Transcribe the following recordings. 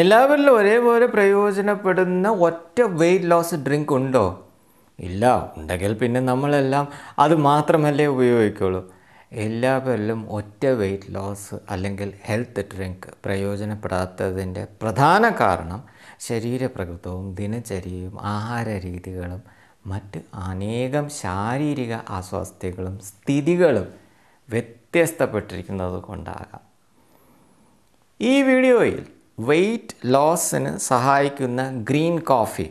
എല്ലാവരിലും ഒരേപോലെ പ്രയോജനപ്പെടുന്ന ഒറ്റ വെയിറ്റ് ലോസ് ഡ്രിങ്ക് ഉണ്ടോ ഇല്ല ഉണ്ടെങ്കിൽ പിന്നെ നമ്മളെല്ലാം അത് മാത്രമല്ലേ ഉപയോഗിക്കുള്ളൂ എല്ലാവരിലും ഒറ്റ വെയിറ്റ് ലോസ് അല്ലെങ്കിൽ ഹെൽത്ത് ഡ്രിങ്ക് പ്രയോജനപ്പെടാത്തതിൻ്റെ പ്രധാന കാരണം ശരീരപ്രകൃതവും ദിനചര്യയും ആഹാര രീതികളും മറ്റ് അനേകം ശാരീരിക അസ്വാസ്ഥ്യങ്ങളും സ്ഥിതികളും വ്യത്യസ്തപ്പെട്ടിരിക്കുന്നത് കൊണ്ടാകാം ഈ വീഡിയോയിൽ വെയ്റ്റ് ലോസിന് സഹായിക്കുന്ന ഗ്രീൻ കോഫി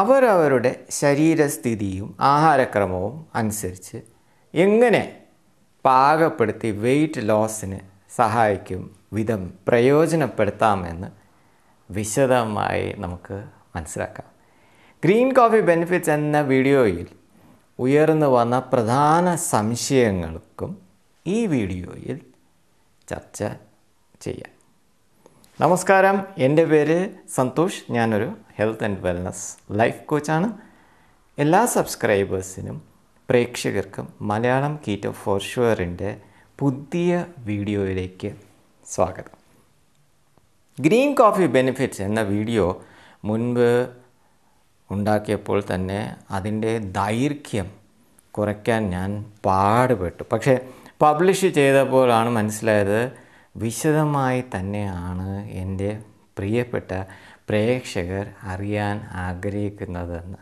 അവരവരുടെ ശരീരസ്ഥിതിയും ആഹാരക്രമവും അനുസരിച്ച് എങ്ങനെ പാകപ്പെടുത്തി വെയ്റ്റ് ലോസിന് സഹായിക്കും വിധം പ്രയോജനപ്പെടുത്താമെന്ന് വിശദമായി നമുക്ക് മനസ്സിലാക്കാം ഗ്രീൻ കോഫി ബെനിഫിറ്റ്സ് എന്ന വീഡിയോയിൽ ഉയർന്നു വന്ന പ്രധാന സംശയങ്ങൾക്കും ഈ വീഡിയോയിൽ ചർച്ച ചെയ്യാം നമസ്കാരം എൻ്റെ പേര് സന്തോഷ് ഞാനൊരു ഹെൽത്ത് ആൻഡ് വെൽനസ് ലൈഫ് കോച്ചാണ് എല്ലാ സബ്സ്ക്രൈബേഴ്സിനും പ്രേക്ഷകർക്കും മലയാളം കീറ്റോ ഫോർ ഷുവറിൻ്റെ പുതിയ വീഡിയോയിലേക്ക് സ്വാഗതം ഗ്രീൻ കോഫി ബെനിഫിറ്റ്സ് എന്ന വീഡിയോ മുൻപ് ഉണ്ടാക്കിയപ്പോൾ തന്നെ അതിൻ്റെ ദൈർഘ്യം കുറയ്ക്കാൻ ഞാൻ പാടുപെട്ടു പക്ഷേ പബ്ലിഷ് ചെയ്തപ്പോഴാണ് മനസ്സിലായത് വിശദമായി തന്നെയാണ് എൻ്റെ പ്രിയപ്പെട്ട പ്രേക്ഷകർ അറിയാൻ ആഗ്രഹിക്കുന്നതെന്ന്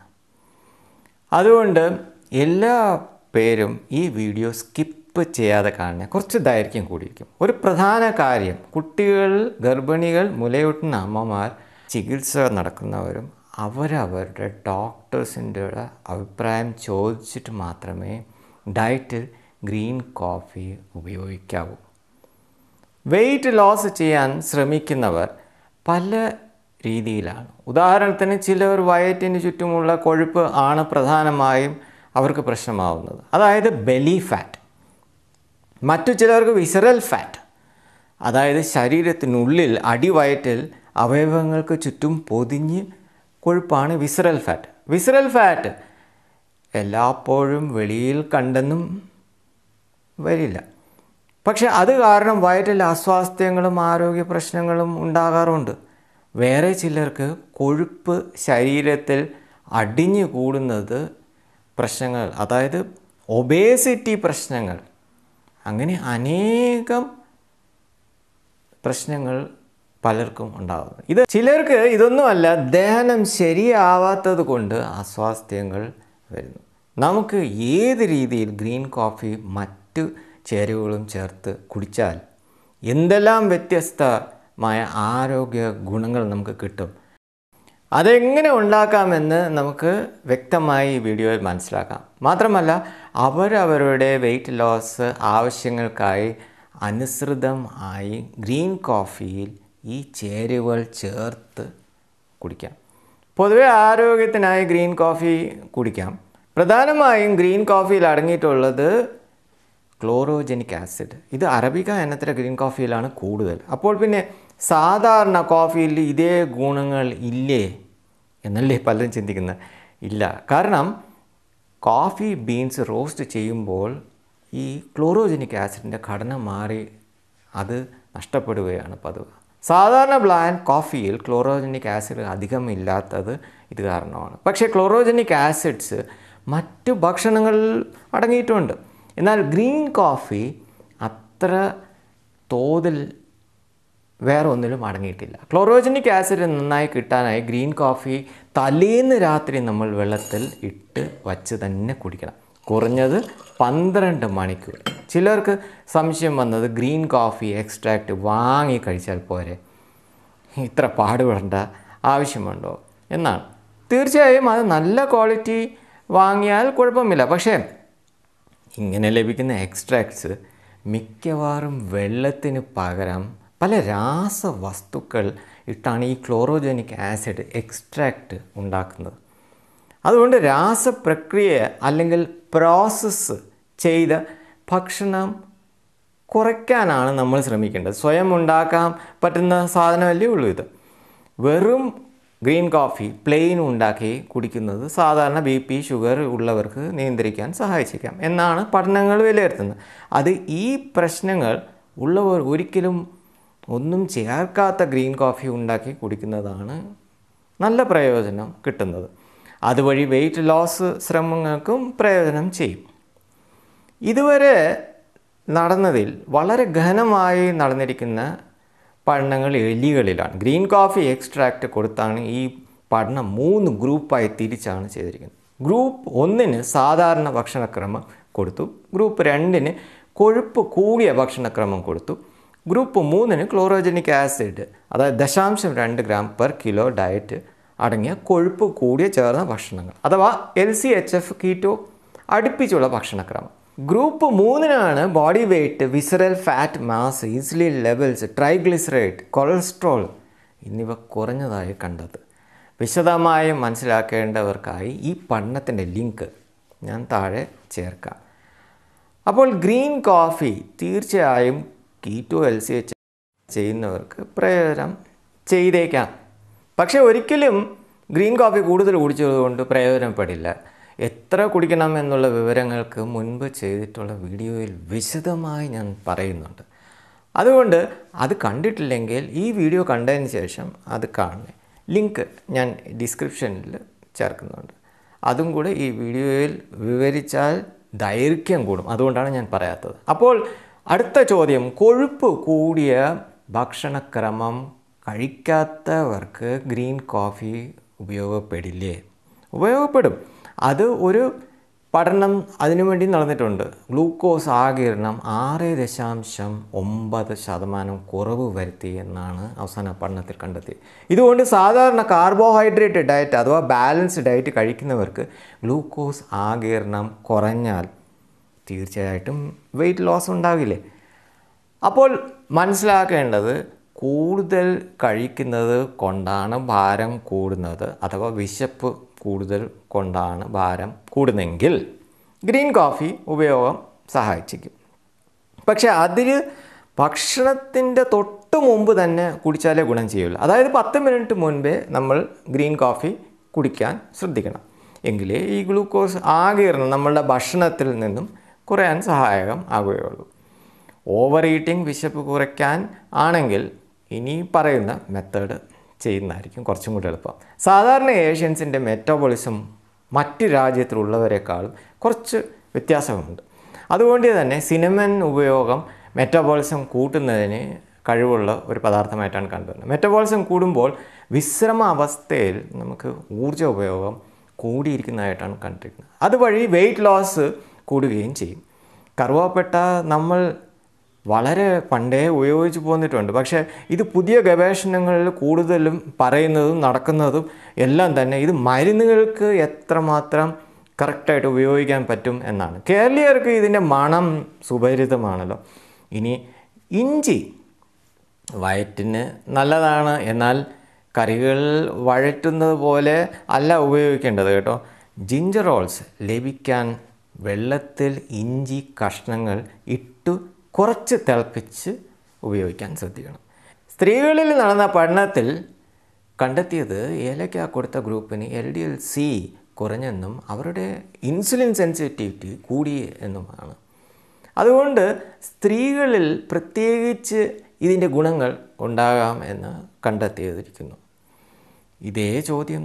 അതുകൊണ്ട് എല്ലാ പേരും ഈ വീഡിയോ സ്കിപ്പ് ചെയ്യാതെ കാണുന്ന കുറച്ച് ദൈർഘ്യം കൂടിയിരിക്കും ഒരു പ്രധാന കാര്യം കുട്ടികൾ ഗർഭിണികൾ മുലയൂട്ടുന്ന അമ്മമാർ ചികിത്സ നടക്കുന്നവരും അവരവരുടെ ഡോക്ടേഴ്സിൻ്റെ അഭിപ്രായം ചോദിച്ചിട്ട് മാത്രമേ ഡയറ്റിൽ ഗ്രീൻ കോഫി ഉപയോഗിക്കാവൂ വെയിറ്റ് ലോസ് ചെയ്യാൻ ശ്രമിക്കുന്നവർ പല രീതിയിലാണ് ഉദാഹരണത്തിന് ചിലർ വയറ്റിന് ചുറ്റുമുള്ള കൊഴുപ്പ് ആണ് പ്രധാനമായും അവർക്ക് പ്രശ്നമാവുന്നത് അതായത് ബെലി ഫാറ്റ് മറ്റു ചിലർക്ക് വിസറൽ ഫാറ്റ് അതായത് ശരീരത്തിനുള്ളിൽ അടിവയറ്റിൽ അവയവങ്ങൾക്ക് ചുറ്റും പൊതിഞ്ഞ് കൊഴുപ്പാണ് വിസറൽ ഫാറ്റ് വിസറൽ ഫാറ്റ് എല്ലാപ്പോഴും വെളിയിൽ കണ്ടെന്നും വരില്ല പക്ഷെ അത് കാരണം വയറ്റിൽ അസ്വാസ്ഥ്യങ്ങളും ആരോഗ്യ പ്രശ്നങ്ങളും ഉണ്ടാകാറുണ്ട് വേറെ ചിലർക്ക് കൊഴുപ്പ് ശരീരത്തിൽ അടിഞ്ഞു കൂടുന്നത് പ്രശ്നങ്ങൾ അതായത് ഒബേസിറ്റി പ്രശ്നങ്ങൾ അങ്ങനെ അനേകം പ്രശ്നങ്ങൾ പലർക്കും ഉണ്ടാകുന്നു ഇത് ചിലർക്ക് ഇതൊന്നുമല്ല ദഹനം ശരിയാവാത്തത് കൊണ്ട് അസ്വാസ്ഥ്യങ്ങൾ വരുന്നു നമുക്ക് ഏത് രീതിയിൽ ഗ്രീൻ കോഫി മറ്റ് ചേരുവകളും ചേർത്ത് കുടിച്ചാൽ എന്തെല്ലാം വ്യത്യസ്തമായ ആരോഗ്യ ഗുണങ്ങൾ നമുക്ക് കിട്ടും അതെങ്ങനെ ഉണ്ടാക്കാമെന്ന് നമുക്ക് വ്യക്തമായി ഈ വീഡിയോയിൽ മനസ്സിലാക്കാം മാത്രമല്ല അവരവരുടെ വെയിറ്റ് ലോസ് ആവശ്യങ്ങൾക്കായി അനുസൃതമായി ഗ്രീൻ കോഫിയിൽ ഈ ചേരുവകൾ ചേർത്ത് കുടിക്കാം പൊതുവെ ആരോഗ്യത്തിനായി ഗ്രീൻ കോഫി കുടിക്കാം പ്രധാനമായും ഗ്രീൻ കോഫിയിൽ അടങ്ങിയിട്ടുള്ളത് ക്ലോറോജനിക് ആസിഡ് ഇത് അറബിക ഇനത്തിലെ ഗ്രീൻ കോഫിയിലാണ് കൂടുതൽ അപ്പോൾ പിന്നെ സാധാരണ കോഫിയിൽ ഇതേ ഗുണങ്ങൾ ഇല്ലേ എന്നല്ലേ പലരും ചിന്തിക്കുന്നത് ഇല്ല കാരണം കോഫി ബീൻസ് റോസ്റ്റ് ചെയ്യുമ്പോൾ ഈ ക്ലോറോജനിക് ആസിഡിൻ്റെ ഘടന മാറി അത് നഷ്ടപ്പെടുകയാണ് പതിവ് സാധാരണ ബ്ലാൻഡ് കോഫിയിൽ ക്ലോറോജനിക് ആസിഡ് ഇല്ലാത്തത് ഇത് കാരണമാണ് പക്ഷേ ക്ലോറോജനിക് ആസിഡ്സ് മറ്റു ഭക്ഷണങ്ങളിൽ അടങ്ങിയിട്ടുണ്ട് എന്നാൽ ഗ്രീൻ കോഫി അത്ര തോതിൽ വേറെ ഒന്നിലും അടങ്ങിയിട്ടില്ല ക്ലോറോജനിക് ആസിഡ് നന്നായി കിട്ടാനായി ഗ്രീൻ കോഫി തലേന്ന് രാത്രി നമ്മൾ വെള്ളത്തിൽ ഇട്ട് വച്ച് തന്നെ കുടിക്കണം കുറഞ്ഞത് പന്ത്രണ്ട് മണിക്കൂർ ചിലർക്ക് സംശയം വന്നത് ഗ്രീൻ കോഫി എക്സ്ട്രാക്റ്റ് വാങ്ങി കഴിച്ചാൽ പോരെ ഇത്ര പാടുപെടേണ്ട ആവശ്യമുണ്ടോ എന്നാണ് തീർച്ചയായും അത് നല്ല ക്വാളിറ്റി വാങ്ങിയാൽ കുഴപ്പമില്ല പക്ഷേ ഇങ്ങനെ ലഭിക്കുന്ന എക്സ്ട്രാക്ട്സ് മിക്കവാറും വെള്ളത്തിന് പകരം പല രാസവസ്തുക്കൾ ഇട്ടാണ് ഈ ക്ലോറോജനിക് ആസിഡ് എക്സ്ട്രാക്ട് ഉണ്ടാക്കുന്നത് അതുകൊണ്ട് രാസപ്രക്രിയ അല്ലെങ്കിൽ പ്രോസസ്സ് ചെയ്ത ഭക്ഷണം കുറയ്ക്കാനാണ് നമ്മൾ ശ്രമിക്കേണ്ടത് സ്വയം ഉണ്ടാക്കാൻ പറ്റുന്ന സാധനമല്ലേ ഉള്ളൂ ഇത് വെറും ഗ്രീൻ കോഫി പ്ലെയിൻ ഉണ്ടാക്കി കുടിക്കുന്നത് സാധാരണ ബി പി ഷുഗർ ഉള്ളവർക്ക് നിയന്ത്രിക്കാൻ സഹായിച്ചേക്കാം എന്നാണ് പഠനങ്ങൾ വിലയിരുത്തുന്നത് അത് ഈ പ്രശ്നങ്ങൾ ഉള്ളവർ ഒരിക്കലും ഒന്നും ചേർക്കാത്ത ഗ്രീൻ കോഫി ഉണ്ടാക്കി കുടിക്കുന്നതാണ് നല്ല പ്രയോജനം കിട്ടുന്നത് അതുവഴി വെയിറ്റ് ലോസ് ശ്രമങ്ങൾക്കും പ്രയോജനം ചെയ്യും ഇതുവരെ നടന്നതിൽ വളരെ ഘനമായി നടന്നിരിക്കുന്ന പഠനങ്ങൾ എലികളിലാണ് ഗ്രീൻ കോഫി എക്സ്ട്രാക്റ്റ് കൊടുത്താണ് ഈ പഠനം മൂന്ന് ഗ്രൂപ്പായി തിരിച്ചാണ് ചെയ്തിരിക്കുന്നത് ഗ്രൂപ്പ് ഒന്നിന് സാധാരണ ഭക്ഷണക്രമം കൊടുത്തു ഗ്രൂപ്പ് രണ്ടിന് കൊഴുപ്പ് കൂടിയ ഭക്ഷണക്രമം കൊടുത്തു ഗ്രൂപ്പ് മൂന്നിന് ക്ലോറോജനിക് ആസിഡ് അതായത് ദശാംശം രണ്ട് ഗ്രാം പെർ കിലോ ഡയറ്റ് അടങ്ങിയ കൊഴുപ്പ് കൂടിയ ചേർന്ന ഭക്ഷണങ്ങൾ അഥവാ L C H F keto അടുപ്പിച്ചുള്ള ഭക്ഷണക്രമം ഗ്രൂപ്പ് മൂന്നിനാണ് body weight visceral fat mass insulin levels triglyceride cholesterol എന്നിവ കുറഞ്ഞതായി കണ്ടത് വിശദമായി മനസ്സിലാക്കേണ്ടവർക്കായി ഈ പഠനത്തിൻ്റെ ലിങ്ക് ഞാൻ താഴെ ചേർക്കാം അപ്പോൾ ഗ്രീൻ കോഫി തീർച്ചയായും കീറ്റോ എൽ സി എച്ച് ചെയ്യുന്നവർക്ക് പ്രയോജനം ചെയ്തേക്കാം പക്ഷേ ഒരിക്കലും ഗ്രീൻ കോഫി കൂടുതൽ കൊണ്ട് പ്രയോജനപ്പെടില്ല എത്ര കുടിക്കണം എന്നുള്ള വിവരങ്ങൾക്ക് മുൻപ് ചെയ്തിട്ടുള്ള വീഡിയോയിൽ വിശദമായി ഞാൻ പറയുന്നുണ്ട് അതുകൊണ്ട് അത് കണ്ടിട്ടില്ലെങ്കിൽ ഈ വീഡിയോ കണ്ടതിന് ശേഷം അത് കാണണം ലിങ്ക് ഞാൻ ഡിസ്ക്രിപ്ഷനിൽ ചേർക്കുന്നുണ്ട് അതും കൂടെ ഈ വീഡിയോയിൽ വിവരിച്ചാൽ ദൈർഘ്യം കൂടും അതുകൊണ്ടാണ് ഞാൻ പറയാത്തത് അപ്പോൾ അടുത്ത ചോദ്യം കൊഴുപ്പ് കൂടിയ ഭക്ഷണക്രമം കഴിക്കാത്തവർക്ക് ഗ്രീൻ കോഫി ഉപയോഗപ്പെടില്ലേ ഉപയോഗപ്പെടും അത് ഒരു പഠനം അതിനുവേണ്ടി നടന്നിട്ടുണ്ട് ഗ്ലൂക്കോസ് ആകിരണം ആറ് ദശാംശം ഒമ്പത് ശതമാനം കുറവ് വരുത്തി എന്നാണ് അവസാന പഠനത്തിൽ കണ്ടെത്തി ഇതുകൊണ്ട് സാധാരണ കാർബോഹൈഡ്രേറ്റ് ഡയറ്റ് അഥവാ ബാലൻസ്ഡ് ഡയറ്റ് കഴിക്കുന്നവർക്ക് ഗ്ലൂക്കോസ് ആകിരണം കുറഞ്ഞാൽ തീർച്ചയായിട്ടും വെയിറ്റ് ലോസ് ഉണ്ടാവില്ലേ അപ്പോൾ മനസ്സിലാക്കേണ്ടത് കൂടുതൽ കഴിക്കുന്നത് കൊണ്ടാണ് ഭാരം കൂടുന്നത് അഥവാ വിശപ്പ് കൂടുതൽ കൊണ്ടാണ് ഭാരം കൂടുന്നെങ്കിൽ ഗ്രീൻ കോഫി ഉപയോഗം സഹായിച്ചിരിക്കും പക്ഷേ അതിൽ ഭക്ഷണത്തിൻ്റെ തൊട്ട് മുമ്പ് തന്നെ കുടിച്ചാലേ ഗുണം ചെയ്യുള്ളൂ അതായത് പത്ത് മിനിറ്റ് മുൻപേ നമ്മൾ ഗ്രീൻ കോഫി കുടിക്കാൻ ശ്രദ്ധിക്കണം എങ്കിലേ ഈ ഗ്ലൂക്കോസ് ആകീർണം നമ്മളുടെ ഭക്ഷണത്തിൽ നിന്നും കുറയാൻ സഹായകം ആകുകയുള്ളൂ ഓവർ ഈറ്റിംഗ് വിശപ്പ് കുറയ്ക്കാൻ ആണെങ്കിൽ ഇനി പറയുന്ന മെത്തേഡ് ചെയ്യുന്നതായിരിക്കും കുറച്ചും കൂടി എളുപ്പം സാധാരണ ഏഷ്യൻസിൻ്റെ മെറ്റബോളിസം മറ്റ് രാജ്യത്തിലുള്ളവരെക്കാളും കുറച്ച് വ്യത്യാസമുണ്ട് അതുകൊണ്ട് തന്നെ സിനിമൻ ഉപയോഗം മെറ്റബോളിസം കൂട്ടുന്നതിന് കഴിവുള്ള ഒരു പദാർത്ഥമായിട്ടാണ് കണ്ടുവരുന്നത് മെറ്റബോളിസം കൂടുമ്പോൾ വിശ്രമ അവസ്ഥയിൽ നമുക്ക് ഊർജ്ജ ഉപയോഗം കൂടിയിരിക്കുന്നതായിട്ടാണ് കണ്ടിരിക്കുന്നത് അതുവഴി വെയിറ്റ് ലോസ് കൂടുകയും ചെയ്യും കറുവപ്പെട്ട നമ്മൾ വളരെ പണ്ടേ ഉപയോഗിച്ച് പോന്നിട്ടുണ്ട് പക്ഷേ ഇത് പുതിയ ഗവേഷണങ്ങളിൽ കൂടുതലും പറയുന്നതും നടക്കുന്നതും എല്ലാം തന്നെ ഇത് മരുന്നുകൾക്ക് എത്രമാത്രം കറക്റ്റായിട്ട് ഉപയോഗിക്കാൻ പറ്റും എന്നാണ് കേരളീയർക്ക് ഇതിൻ്റെ മണം സുപരിതമാണല്ലോ ഇനി ഇഞ്ചി വയറ്റിന് നല്ലതാണ് എന്നാൽ കറികൾ വഴറ്റുന്നത് പോലെ അല്ല ഉപയോഗിക്കേണ്ടത് കേട്ടോ ജിഞ്ചർ റോൾസ് ലഭിക്കാൻ വെള്ളത്തിൽ ഇഞ്ചി കഷ്ണങ്ങൾ ഇട്ടു കുറച്ച് തിളപ്പിച്ച് ഉപയോഗിക്കാൻ ശ്രദ്ധിക്കണം സ്ത്രീകളിൽ നടന്ന പഠനത്തിൽ കണ്ടെത്തിയത് ഏലക്ക കൊടുത്ത ഗ്രൂപ്പിന് എൽ ഡി എൽ സി കുറഞ്ഞെന്നും അവരുടെ ഇൻസുലിൻ സെൻസിറ്റിവിറ്റി കൂടി എന്നുമാണ് അതുകൊണ്ട് സ്ത്രീകളിൽ പ്രത്യേകിച്ച് ഇതിൻ്റെ ഗുണങ്ങൾ ഉണ്ടാകാം എന്ന് കണ്ടെത്തിയതിരിക്കുന്നു ഇതേ ചോദ്യം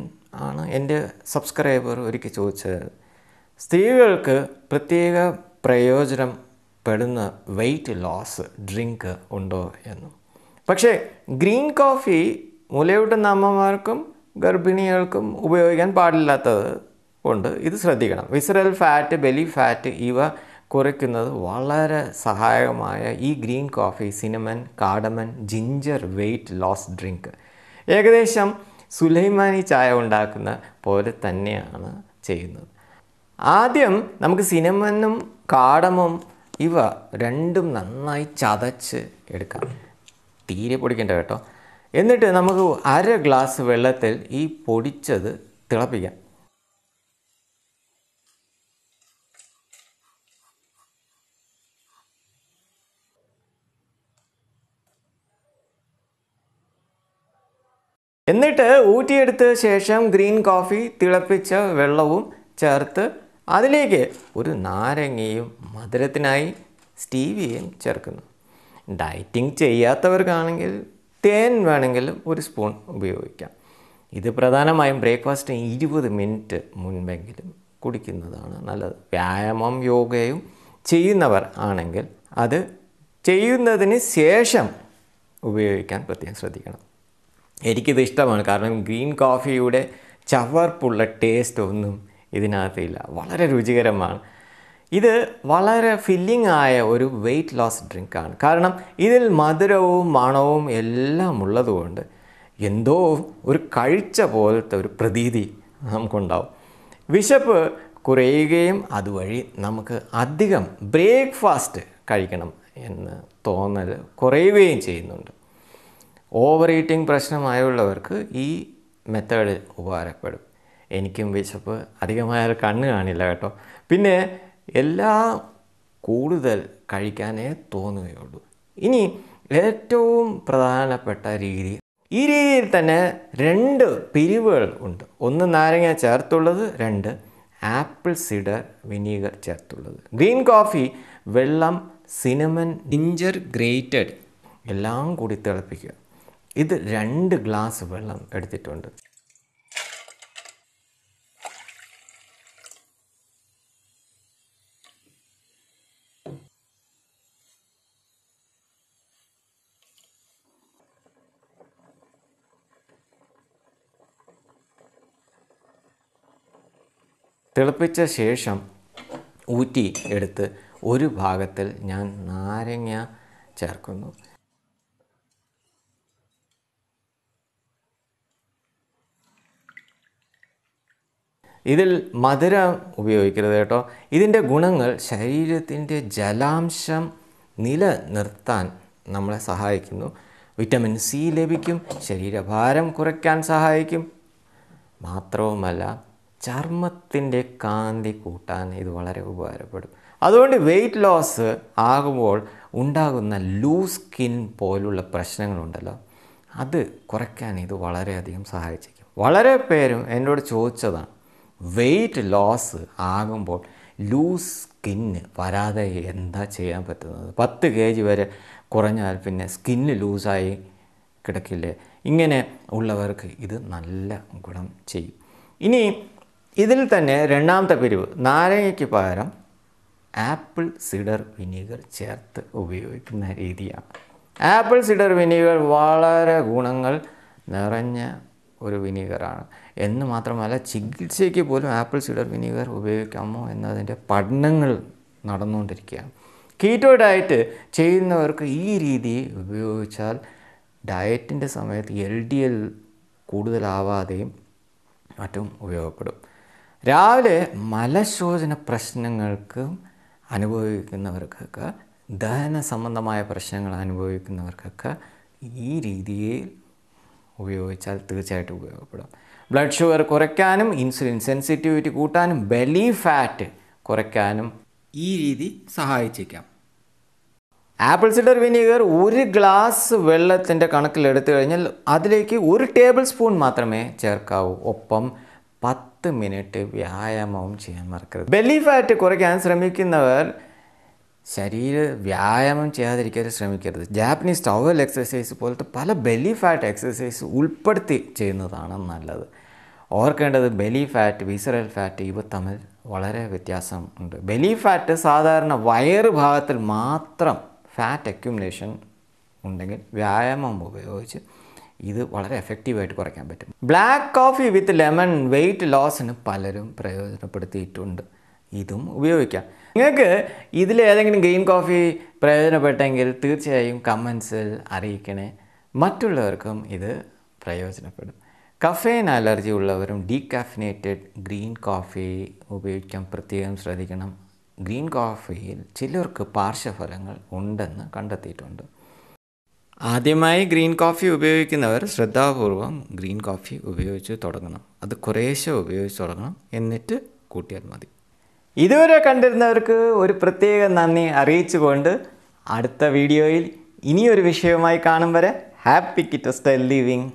ആണ് എൻ്റെ സബ്സ്ക്രൈബർ ഒരിക്കൽ ചോദിച്ചത് സ്ത്രീകൾക്ക് പ്രത്യേക പ്രയോജനം പെടുന്ന വെയിറ്റ് ലോസ് ഡ്രിങ്ക് ഉണ്ടോ എന്ന് പക്ഷേ ഗ്രീൻ കോഫി മുലയൂട്ടുന്ന അമ്മമാർക്കും ഗർഭിണികൾക്കും ഉപയോഗിക്കാൻ പാടില്ലാത്തത് കൊണ്ട് ഇത് ശ്രദ്ധിക്കണം വിസറൽ ഫാറ്റ് ബെലി ഫാറ്റ് ഇവ കുറയ്ക്കുന്നത് വളരെ സഹായകമായ ഈ green coffee cinnamon cardamom ginger weight loss drink ഏകദേശം സുലൈമാനി ചായ ഉണ്ടാക്കുന്ന പോലെ തന്നെയാണ് ചെയ്യുന്നത് ആദ്യം നമുക്ക് സിനമനും കാടമും ഇവ രണ്ടും നന്നായി ചതച്ച് എടുക്കാം തീരെ പൊടിക്കേണ്ട കേട്ടോ എന്നിട്ട് നമുക്ക് അര ഗ്ലാസ് വെള്ളത്തിൽ ഈ പൊടിച്ചത് തിളപ്പിക്കാം എന്നിട്ട് ഊറ്റിയെടുത്ത ശേഷം ഗ്രീൻ കോഫി തിളപ്പിച്ച വെള്ളവും ചേർത്ത് അതിലേക്ക് ഒരു നാരങ്ങയും മധുരത്തിനായി സ്റ്റീവിയയും ചേർക്കുന്നു ഡയറ്റിംഗ് ചെയ്യാത്തവർക്കാണെങ്കിൽ തേൻ വേണമെങ്കിലും ഒരു സ്പൂൺ ഉപയോഗിക്കാം ഇത് പ്രധാനമായും ബ്രേക്ക്ഫാസ്റ്റിന് ഇരുപത് മിനിറ്റ് മുൻപെങ്കിലും കുടിക്കുന്നതാണ് നല്ലത് വ്യായാമം യോഗയും ചെയ്യുന്നവർ ആണെങ്കിൽ അത് ചെയ്യുന്നതിന് ശേഷം ഉപയോഗിക്കാൻ പ്രത്യേകം ശ്രദ്ധിക്കണം എനിക്കിത് ഇഷ്ടമാണ് കാരണം ഗ്രീൻ കോഫിയുടെ ചവർപ്പുള്ള ടേസ്റ്റ് ഒന്നും ഇതിനകത്തില്ല വളരെ രുചികരമാണ് ഇത് വളരെ ഫില്ലിംഗ് ആയ ഒരു വെയ്റ്റ് ലോസ് ഡ്രിങ്കാണ് കാരണം ഇതിൽ മധുരവും മണവും എല്ലാം ഉള്ളതുകൊണ്ട് എന്തോ ഒരു കഴിച്ച പോലത്തെ ഒരു പ്രതീതി നമുക്കുണ്ടാവും വിശപ്പ് കുറയുകയും അതുവഴി നമുക്ക് അധികം ബ്രേക്ക്ഫാസ്റ്റ് കഴിക്കണം എന്ന് തോന്നൽ കുറയുകയും ചെയ്യുന്നുണ്ട് ഓവർ ഈറ്റിംഗ് പ്രശ്നമായുള്ളവർക്ക് ഈ മെത്തേഡ് ഉപകാരപ്പെടും എനിക്കും വിശപ്പ് അധികമായ കണ്ണ് കാണില്ല കേട്ടോ പിന്നെ എല്ലാം കൂടുതൽ കഴിക്കാനേ തോന്നുകയുള്ളൂ ഇനി ഏറ്റവും പ്രധാനപ്പെട്ട രീതി ഈ രീതിയിൽ തന്നെ രണ്ട് പിരിവുകൾ ഉണ്ട് ഒന്ന് നാരങ്ങ ചേർത്തുള്ളത് രണ്ട് ആപ്പിൾ സിഡർ വിനീഗർ ചേർത്തുള്ളത് ഗ്രീൻ കോഫി വെള്ളം സിനമൻ ജിഞ്ചർ ഗ്രേറ്റഡ് എല്ലാം കൂടി തിളപ്പിക്കുക ഇത് രണ്ട് ഗ്ലാസ് വെള്ളം എടുത്തിട്ടുണ്ട് തിളപ്പിച്ച ശേഷം ഊറ്റി എടുത്ത് ഒരു ഭാഗത്തിൽ ഞാൻ നാരങ്ങ ചേർക്കുന്നു ഇതിൽ മധുരം ഉപയോഗിക്കരുത് കേട്ടോ ഇതിൻ്റെ ഗുണങ്ങൾ ശരീരത്തിൻ്റെ ജലാംശം നിലനിർത്താൻ നമ്മളെ സഹായിക്കുന്നു വിറ്റമിൻ സി ലഭിക്കും ശരീരഭാരം കുറയ്ക്കാൻ സഹായിക്കും മാത്രവുമല്ല ചർമ്മത്തിൻ്റെ കാന്തി കൂട്ടാൻ ഇത് വളരെ ഉപകാരപ്പെടും അതുകൊണ്ട് വെയിറ്റ് ലോസ് ആകുമ്പോൾ ഉണ്ടാകുന്ന ലൂസ് സ്കിൻ പോലുള്ള പ്രശ്നങ്ങളുണ്ടല്ലോ അത് കുറയ്ക്കാൻ ഇത് വളരെയധികം സഹായിച്ചിരിക്കും വളരെ പേരും എന്നോട് ചോദിച്ചതാണ് വെയിറ്റ് ലോസ് ആകുമ്പോൾ ലൂസ് സ്കിന്ന് വരാതെ എന്താ ചെയ്യാൻ പറ്റുന്നത് പത്ത് കെ ജി വരെ കുറഞ്ഞാൽ പിന്നെ സ്കിന്ന് ലൂസായി കിടക്കില്ലേ ഇങ്ങനെ ഉള്ളവർക്ക് ഇത് നല്ല ഗുണം ചെയ്യും ഇനി ഇതിൽ തന്നെ രണ്ടാമത്തെ പിരിവ് നാരങ്ങയ്ക്ക് പകരം ആപ്പിൾ സിഡർ വിനീഗർ ചേർത്ത് ഉപയോഗിക്കുന്ന രീതിയാണ് ആപ്പിൾ സിഡർ വിനീഗർ വളരെ ഗുണങ്ങൾ നിറഞ്ഞ ഒരു വിനീഗറാണ് എന്ന് മാത്രമല്ല ചികിത്സയ്ക്ക് പോലും ആപ്പിൾ സിഡർ വിനീഗർ ഉപയോഗിക്കാമോ എന്നതിൻ്റെ പഠനങ്ങൾ നടന്നുകൊണ്ടിരിക്കുകയാണ് കീറ്റോ ഡയറ്റ് ചെയ്യുന്നവർക്ക് ഈ രീതി ഉപയോഗിച്ചാൽ ഡയറ്റിൻ്റെ സമയത്ത് എൽ ഡി എൽ കൂടുതലാവാതെയും മറ്റും ഉപയോഗപ്പെടും രാവിലെ മലശോചന പ്രശ്നങ്ങൾക്കും അനുഭവിക്കുന്നവർക്കൊക്കെ ദഹന സംബന്ധമായ പ്രശ്നങ്ങൾ അനുഭവിക്കുന്നവർക്കൊക്കെ ഈ രീതിയിൽ ഉപയോഗിച്ചാൽ തീർച്ചയായിട്ടും ഉപയോഗപ്പെടും ബ്ലഡ് ഷുഗർ കുറയ്ക്കാനും ഇൻസുലിൻ സെൻസിറ്റിവിറ്റി കൂട്ടാനും ബെലി ഫാറ്റ് കുറയ്ക്കാനും ഈ രീതി സഹായിച്ചേക്കാം ആപ്പിൾ സിഡർ വിനീഗർ ഒരു ഗ്ലാസ് വെള്ളത്തിൻ്റെ കണക്കിലെടുത്തു കഴിഞ്ഞാൽ അതിലേക്ക് ഒരു ടേബിൾ സ്പൂൺ മാത്രമേ ചേർക്കാവൂ ഒപ്പം പത്ത് പത്ത് മിനിറ്റ് വ്യായാമവും ചെയ്യാൻ മറക്കരുത് ബെല്ലി ഫാറ്റ് കുറയ്ക്കാൻ ശ്രമിക്കുന്നവർ ശരീര വ്യായാമം ചെയ്യാതിരിക്കാൻ ശ്രമിക്കരുത് ജാപ്പനീസ് ടവൽ എക്സസൈസ് പോലത്തെ പല ബെല്ലി ഫാറ്റ് എക്സസൈസ് ഉൾപ്പെടുത്തി ചെയ്യുന്നതാണ് നല്ലത് ഓർക്കേണ്ടത് ബെലി ഫാറ്റ് വിസറൽ ഫാറ്റ് ഇവ തമ്മിൽ വളരെ വ്യത്യാസം ഉണ്ട് ബെലി ഫാറ്റ് സാധാരണ വയറ് ഭാഗത്തിൽ മാത്രം ഫാറ്റ് അക്യുമുലേഷൻ ഉണ്ടെങ്കിൽ വ്യായാമം ഉപയോഗിച്ച് ഇത് വളരെ എഫക്റ്റീവായിട്ട് കുറയ്ക്കാൻ പറ്റും black coffee with lemon weight ലോസിന് പലരും പ്രയോജനപ്പെടുത്തിയിട്ടുണ്ട് ഇതും ഉപയോഗിക്കാം നിങ്ങൾക്ക് ഇതിൽ ഏതെങ്കിലും ഗ്രീൻ കോഫി പ്രയോജനപ്പെട്ടെങ്കിൽ തീർച്ചയായും കമൻസിൽ അറിയിക്കണേ മറ്റുള്ളവർക്കും ഇത് പ്രയോജനപ്പെടും കഫേൻ അലർജി ഉള്ളവരും ഡീകാഫിനേറ്റഡ് ഗ്രീൻ കോഫി ഉപയോഗിക്കാൻ പ്രത്യേകം ശ്രദ്ധിക്കണം ഗ്രീൻ കോഫിയിൽ ചിലർക്ക് പാർശ്വഫലങ്ങൾ ഉണ്ടെന്ന് കണ്ടെത്തിയിട്ടുണ്ട് ആദ്യമായി ഗ്രീൻ കോഫി ഉപയോഗിക്കുന്നവർ ശ്രദ്ധാപൂർവം ഗ്രീൻ കോഫി ഉപയോഗിച്ച് തുടങ്ങണം അത് കുറേശ്ശെ ഉപയോഗിച്ച് തുടങ്ങണം എന്നിട്ട് കൂട്ടിയാൽ മതി ഇതുവരെ കണ്ടിരുന്നവർക്ക് ഒരു പ്രത്യേക നന്ദി അറിയിച്ചുകൊണ്ട് അടുത്ത വീഡിയോയിൽ ഇനിയൊരു വിഷയവുമായി കാണും വരെ ഹാപ്പി കിറ്റ് സ്റ്റൈൽ ലിവിങ്